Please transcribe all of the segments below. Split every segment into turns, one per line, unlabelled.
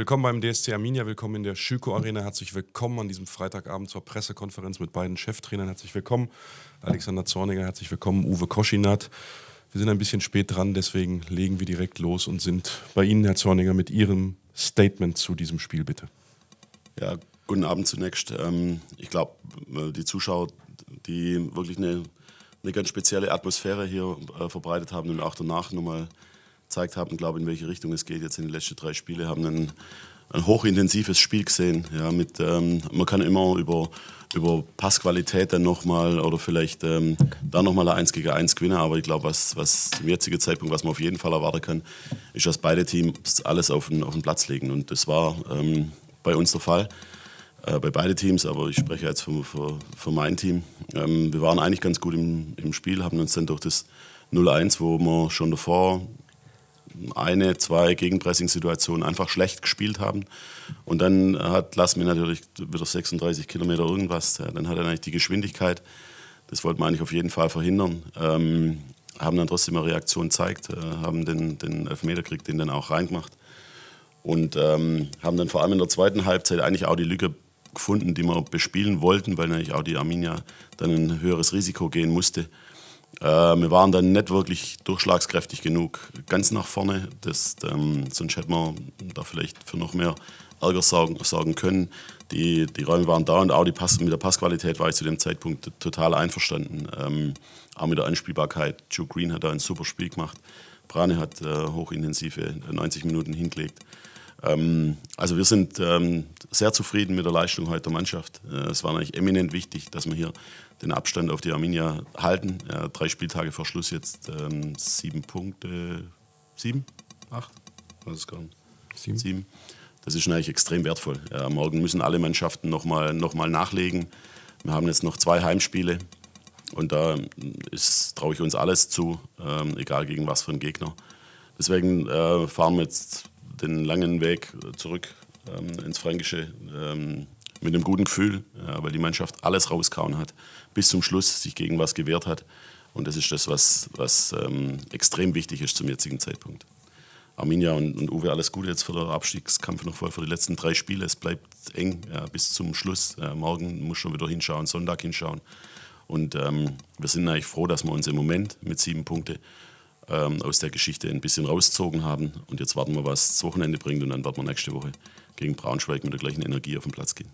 Willkommen beim DSC Arminia, willkommen in der Schüko Arena. Herzlich willkommen an diesem Freitagabend zur Pressekonferenz mit beiden Cheftrainern. Herzlich willkommen, Alexander Zorniger. Herzlich willkommen, Uwe Koschinat. Wir sind ein bisschen spät dran, deswegen legen wir direkt los und sind
bei Ihnen, Herr Zorniger, mit Ihrem Statement zu diesem Spiel, bitte. Ja, guten Abend zunächst. Ähm, ich glaube, äh, die Zuschauer, die wirklich eine, eine ganz spezielle Atmosphäre hier äh, verbreitet haben und auch danach nochmal mal gezeigt haben, glaube in welche Richtung es geht jetzt in den letzten drei Spielen, haben einen ein hochintensives Spiel gesehen. Ja, mit, ähm, man kann immer über, über Passqualität dann nochmal oder vielleicht ähm, okay. da nochmal ein 1 gegen 1 gewinnen. Aber ich glaube, was, was zum jetzigen Zeitpunkt, was man auf jeden Fall erwarten kann, ist, dass beide Teams alles auf den, auf den Platz legen. Und das war ähm, bei uns der Fall, äh, bei beiden Teams, aber ich spreche jetzt für, für, für mein Team. Ähm, wir waren eigentlich ganz gut im, im Spiel, haben uns dann durch das 0-1, wo wir schon davor eine, zwei Gegenpressing-Situationen einfach schlecht gespielt haben. Und dann hat Lassmann natürlich wieder 36 Kilometer irgendwas. Dann hat er eigentlich die Geschwindigkeit. Das wollte man eigentlich auf jeden Fall verhindern. Ähm, haben dann trotzdem eine Reaktion gezeigt, äh, haben den, den Elfmeterkrieg, den dann auch reingemacht. Und ähm, haben dann vor allem in der zweiten Halbzeit eigentlich auch die Lücke gefunden, die wir bespielen wollten, weil natürlich auch die Arminia dann ein höheres Risiko gehen musste. Äh, wir waren dann nicht wirklich durchschlagskräftig genug ganz nach vorne. Das, ähm, sonst hätten wir da vielleicht für noch mehr Ärger sorgen, sorgen können. Die, die Räume waren da und auch die Pass, mit der Passqualität war ich zu dem Zeitpunkt total einverstanden. Ähm, auch mit der Anspielbarkeit. Joe Green hat da ein super Spiel gemacht. Brane hat äh, hochintensive 90 äh, Minuten hingelegt. Ähm, also wir sind ähm, sehr zufrieden mit der Leistung heute der Mannschaft. Äh, es war natürlich eminent wichtig, dass wir hier den Abstand auf die Arminia halten. Äh, drei Spieltage vor Schluss jetzt ähm, sieben Punkte, sieben, acht, was ist gar nicht. Sieben. sieben. Das ist eigentlich extrem wertvoll. Äh, morgen müssen alle Mannschaften nochmal noch mal nachlegen. Wir haben jetzt noch zwei Heimspiele und da traue ich uns alles zu, egal gegen was für einen Gegner. Deswegen fahren wir jetzt den langen Weg zurück ähm, ins Fränkische ähm, mit einem guten Gefühl, äh, weil die Mannschaft alles rausgehauen hat, bis zum Schluss sich gegen was gewehrt hat. Und das ist das, was, was ähm, extrem wichtig ist zum jetzigen Zeitpunkt. Arminia und, und, Uwe, alles Gute jetzt für den Abstiegskampf noch voll, für die letzten drei Spiele. Es bleibt eng äh, bis zum Schluss. Äh, morgen muss schon wieder hinschauen, Sonntag hinschauen. Und ähm, wir sind eigentlich froh, dass wir uns im Moment mit sieben Punkten ähm, aus der Geschichte ein bisschen rausgezogen haben. Und jetzt warten wir, was das Wochenende bringt und dann werden wir nächste Woche gegen Braunschweig mit der gleichen Energie auf den Platz gehen.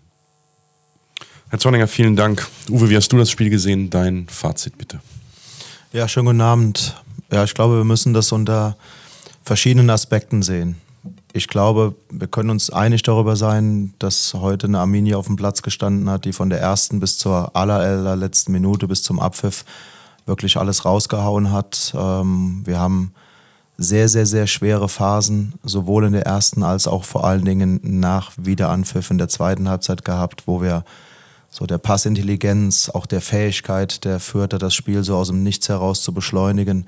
Herr
Zorninger, vielen Dank. Uwe, wie hast du das Spiel gesehen? Dein Fazit bitte.
Ja, schönen guten Abend. Ja, ich glaube, wir müssen das unter verschiedenen Aspekten sehen. Ich glaube, wir können uns einig darüber sein, dass heute eine Arminia auf dem Platz gestanden hat, die von der ersten bis zur allerletzten Minute, bis zum Abpfiff wirklich alles rausgehauen hat. Ähm, wir haben sehr, sehr, sehr schwere Phasen, sowohl in der ersten als auch vor allen Dingen nach Wiederanpfiff in der zweiten Halbzeit gehabt, wo wir so der Passintelligenz, auch der Fähigkeit der Fürther, das Spiel so aus dem Nichts heraus zu beschleunigen,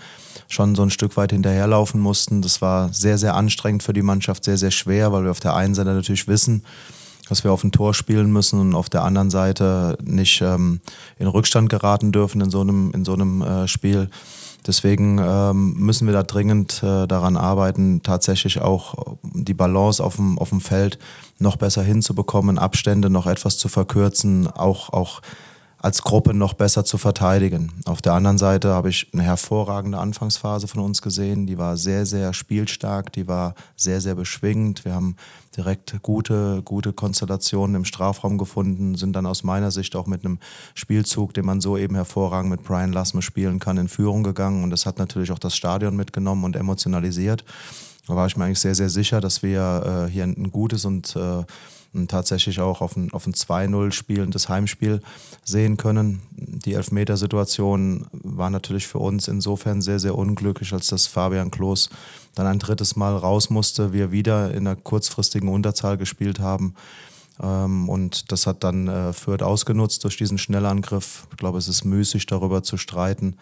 schon so ein Stück weit hinterherlaufen mussten. Das war sehr, sehr anstrengend für die Mannschaft, sehr, sehr schwer, weil wir auf der einen Seite natürlich wissen, dass wir auf ein Tor spielen müssen und auf der anderen Seite nicht ähm, in Rückstand geraten dürfen in so einem, in so einem äh, Spiel. Deswegen ähm, müssen wir da dringend äh, daran arbeiten, tatsächlich auch die Balance auf dem, auf dem Feld noch besser hinzubekommen, Abstände noch etwas zu verkürzen, auch, auch als Gruppe noch besser zu verteidigen. Auf der anderen Seite habe ich eine hervorragende Anfangsphase von uns gesehen. Die war sehr, sehr spielstark, die war sehr, sehr beschwingend. Wir haben direkt gute, gute Konstellationen im Strafraum gefunden, sind dann aus meiner Sicht auch mit einem Spielzug, den man so eben hervorragend mit Brian Lassme spielen kann, in Führung gegangen. Und das hat natürlich auch das Stadion mitgenommen und emotionalisiert. Da war ich mir eigentlich sehr, sehr sicher, dass wir äh, hier ein gutes und, äh, tatsächlich auch auf ein, auf ein 2-0 spielendes Heimspiel sehen können. Die Elfmetersituation war natürlich für uns insofern sehr, sehr unglücklich, als dass Fabian Klos dann ein drittes Mal raus musste, wir wieder in einer kurzfristigen Unterzahl gespielt haben. Ähm, und das hat dann äh, Fürth ausgenutzt durch diesen Schnellangriff. Ich glaube, es ist müßig, darüber zu streiten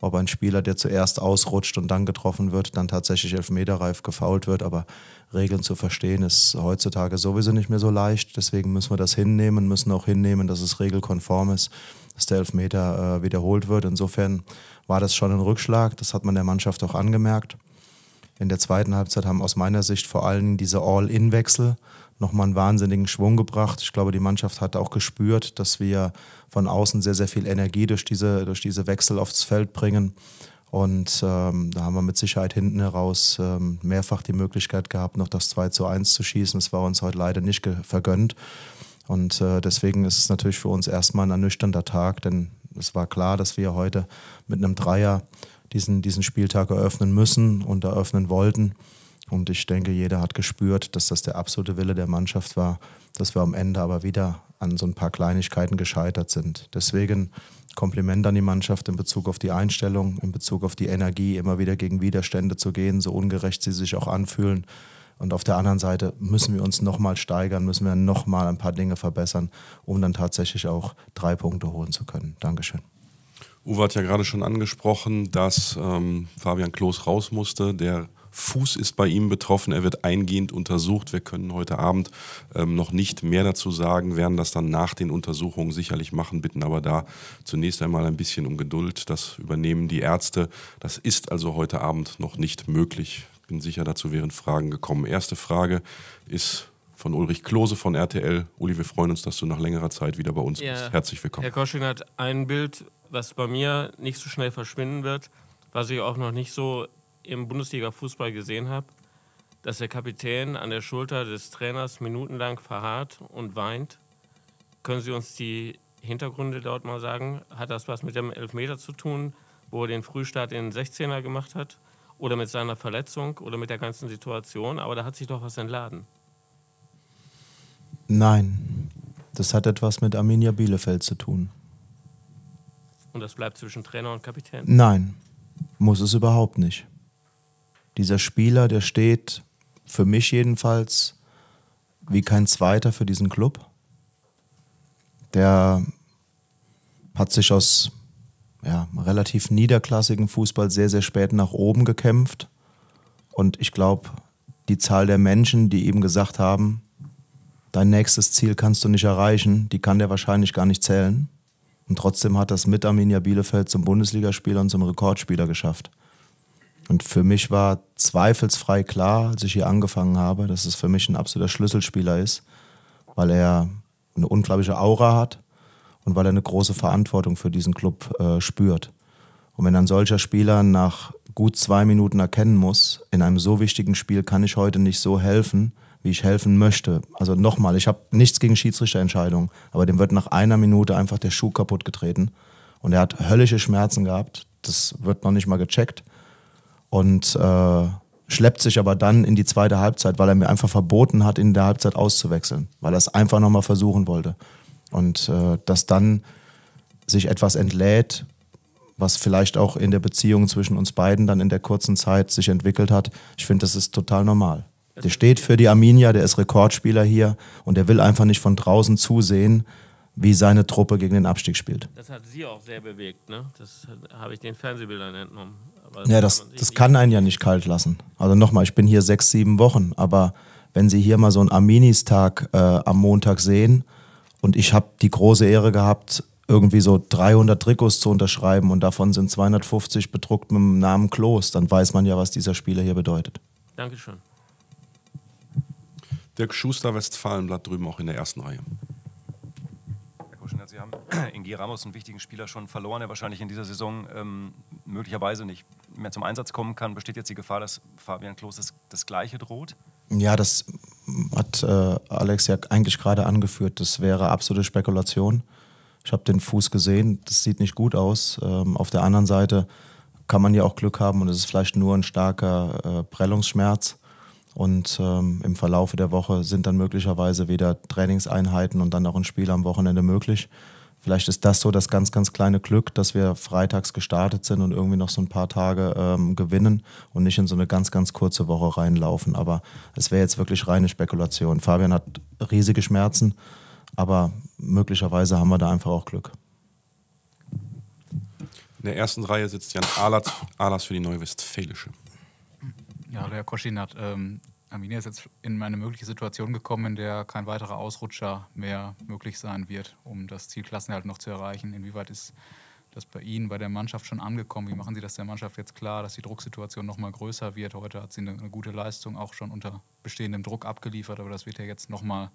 ob ein Spieler, der zuerst ausrutscht und dann getroffen wird, dann tatsächlich elfmeterreif gefault wird. Aber Regeln zu verstehen ist heutzutage sowieso nicht mehr so leicht. Deswegen müssen wir das hinnehmen, müssen auch hinnehmen, dass es regelkonform ist, dass der Elfmeter äh, wiederholt wird. Insofern war das schon ein Rückschlag. Das hat man der Mannschaft auch angemerkt. In der zweiten Halbzeit haben aus meiner Sicht vor allem diese All-In-Wechsel nochmal einen wahnsinnigen Schwung gebracht. Ich glaube, die Mannschaft hat auch gespürt, dass wir von außen sehr, sehr viel Energie durch diese, durch diese Wechsel aufs Feld bringen. Und ähm, da haben wir mit Sicherheit hinten heraus ähm, mehrfach die Möglichkeit gehabt, noch das 2 zu 1 zu schießen. Das war uns heute leider nicht vergönnt. Und äh, deswegen ist es natürlich für uns erstmal ein ernüchternder Tag, denn es war klar, dass wir heute mit einem Dreier diesen, diesen Spieltag eröffnen müssen und eröffnen wollten. Und ich denke, jeder hat gespürt, dass das der absolute Wille der Mannschaft war, dass wir am Ende aber wieder an so ein paar Kleinigkeiten gescheitert sind. Deswegen Kompliment an die Mannschaft in Bezug auf die Einstellung, in Bezug auf die Energie, immer wieder gegen Widerstände zu gehen, so ungerecht sie sich auch anfühlen. Und auf der anderen Seite müssen wir uns nochmal steigern, müssen wir nochmal ein paar Dinge verbessern, um dann tatsächlich auch drei Punkte holen zu können. Dankeschön.
Uwe hat ja gerade schon angesprochen, dass ähm, Fabian Klos raus musste. Der Fuß ist bei ihm betroffen. Er wird eingehend untersucht. Wir können heute Abend ähm, noch nicht mehr dazu sagen, werden das dann nach den Untersuchungen sicherlich machen, bitten aber da zunächst einmal ein bisschen um Geduld. Das übernehmen die Ärzte. Das ist also heute Abend noch nicht möglich. Ich Bin sicher, dazu wären Fragen gekommen. Erste Frage ist von Ulrich Klose von RTL. Uli, wir freuen uns, dass du nach längerer Zeit wieder bei uns ja. bist. Herzlich willkommen.
Herr Kosching hat ein Bild was bei mir nicht so schnell verschwinden wird, was ich auch noch nicht so im Bundesliga-Fußball gesehen habe, dass der Kapitän an der Schulter des Trainers minutenlang verharrt und weint. Können Sie uns die Hintergründe dort mal sagen? Hat das was mit dem Elfmeter zu tun, wo er den Frühstart in den 16er gemacht hat? Oder mit seiner Verletzung oder mit der ganzen Situation? Aber da hat sich doch was entladen.
Nein, das hat etwas mit Arminia Bielefeld zu tun.
Und das bleibt zwischen Trainer und Kapitän?
Nein, muss es überhaupt nicht. Dieser Spieler, der steht für mich jedenfalls wie kein zweiter für diesen Club. Der hat sich aus ja, relativ niederklassigem Fußball sehr, sehr spät nach oben gekämpft. Und ich glaube, die Zahl der Menschen, die ihm gesagt haben, dein nächstes Ziel kannst du nicht erreichen, die kann der wahrscheinlich gar nicht zählen. Und trotzdem hat das mit Arminia Bielefeld zum Bundesligaspieler und zum Rekordspieler geschafft. Und für mich war zweifelsfrei klar, als ich hier angefangen habe, dass es für mich ein absoluter Schlüsselspieler ist, weil er eine unglaubliche Aura hat und weil er eine große Verantwortung für diesen Club äh, spürt. Und wenn ein solcher Spieler nach gut zwei Minuten erkennen muss, in einem so wichtigen Spiel kann ich heute nicht so helfen, wie ich helfen möchte. Also nochmal, ich habe nichts gegen Schiedsrichterentscheidungen, aber dem wird nach einer Minute einfach der Schuh kaputt getreten. Und er hat höllische Schmerzen gehabt. Das wird noch nicht mal gecheckt. Und äh, schleppt sich aber dann in die zweite Halbzeit, weil er mir einfach verboten hat, in der Halbzeit auszuwechseln, weil er es einfach nochmal versuchen wollte. Und äh, dass dann sich etwas entlädt, was vielleicht auch in der Beziehung zwischen uns beiden dann in der kurzen Zeit sich entwickelt hat, ich finde, das ist total normal. Der steht für die Arminia, der ist Rekordspieler hier und der will einfach nicht von draußen zusehen, wie seine Truppe gegen den Abstieg spielt.
Das hat sie auch sehr bewegt, ne? Das habe ich den Fernsehbildern entnommen.
Das ja, das, das kann einen ja nicht kalt lassen. Also nochmal, ich bin hier sechs, sieben Wochen, aber wenn Sie hier mal so einen Arminis-Tag äh, am Montag sehen und ich habe die große Ehre gehabt, irgendwie so 300 Trikots zu unterschreiben und davon sind 250 bedruckt mit dem Namen Klos, dann weiß man ja, was dieser Spieler hier bedeutet.
Dankeschön.
Dirk Schuster, Westfalenblatt drüben auch in der ersten Reihe. Herr Kuschner, Sie haben
Ingi Ramos, einen wichtigen Spieler, schon verloren, der wahrscheinlich in dieser Saison ähm, möglicherweise nicht mehr zum Einsatz kommen kann. Besteht jetzt die Gefahr, dass Fabian Klos das, das Gleiche droht? Ja, das mm, hat äh, Alex ja eigentlich gerade angeführt. Das wäre absolute Spekulation. Ich habe den Fuß gesehen, das sieht nicht gut aus. Ähm, auf der anderen Seite kann man ja auch Glück haben und es ist vielleicht nur ein starker äh, Prellungsschmerz. Und ähm, im Verlauf der Woche sind dann möglicherweise wieder Trainingseinheiten und dann auch ein Spiel am Wochenende möglich. Vielleicht ist das so das ganz, ganz kleine Glück, dass wir freitags gestartet sind und irgendwie noch so ein paar Tage ähm, gewinnen und nicht in so eine ganz, ganz kurze Woche reinlaufen. Aber es wäre jetzt wirklich reine Spekulation. Fabian hat riesige Schmerzen, aber möglicherweise haben wir da einfach auch Glück.
In der ersten Reihe sitzt Jan Ahlers, Ahlers für die Neuwestfälische.
Ja, der Koschinat, ähm, Arminia ist jetzt in eine mögliche Situation gekommen, in der kein weiterer Ausrutscher mehr möglich sein wird, um das Ziel Klassenerhalt noch zu erreichen. Inwieweit ist das bei Ihnen, bei der Mannschaft schon angekommen? Wie machen Sie das der Mannschaft jetzt klar, dass die Drucksituation noch mal größer wird? Heute hat sie eine, eine gute Leistung auch schon unter bestehendem Druck abgeliefert, aber das wird ja jetzt noch mal,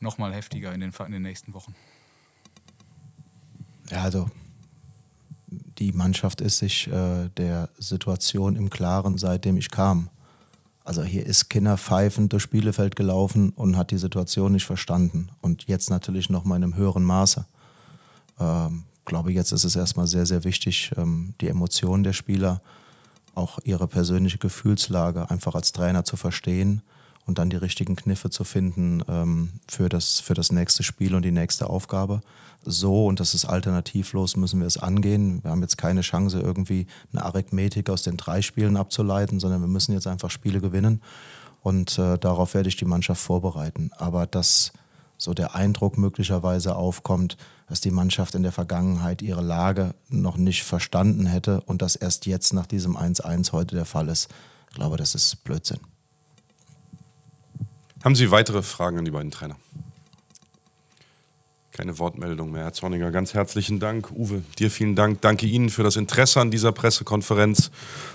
noch mal heftiger in den, in den nächsten Wochen.
Ja, also die Mannschaft ist sich äh, der Situation im Klaren, seitdem ich kam. Also hier ist Kinder pfeifend durch Spielefeld gelaufen und hat die Situation nicht verstanden. Und jetzt natürlich noch mal in einem höheren Maße. Ähm, glaube, jetzt ist es erstmal sehr, sehr wichtig, ähm, die Emotionen der Spieler, auch ihre persönliche Gefühlslage einfach als Trainer zu verstehen und dann die richtigen Kniffe zu finden ähm, für, das, für das nächste Spiel und die nächste Aufgabe. So, und das ist alternativlos, müssen wir es angehen. Wir haben jetzt keine Chance, irgendwie eine Arithmetik aus den drei Spielen abzuleiten, sondern wir müssen jetzt einfach Spiele gewinnen und äh, darauf werde ich die Mannschaft vorbereiten. Aber dass so der Eindruck möglicherweise aufkommt, dass die Mannschaft in der Vergangenheit ihre Lage noch nicht verstanden hätte und das erst jetzt nach diesem 1-1 heute der Fall ist, ich glaube, das ist Blödsinn.
Haben Sie weitere Fragen an die beiden Trainer? Keine Wortmeldung mehr. Herr Zorniger, ganz herzlichen Dank. Uwe, dir vielen Dank. Danke Ihnen für das Interesse an dieser Pressekonferenz.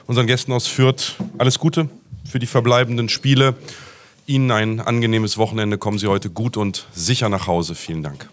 Unseren Gästen aus Fürth alles Gute für die verbleibenden Spiele. Ihnen ein angenehmes Wochenende. Kommen Sie heute gut und sicher nach Hause. Vielen Dank.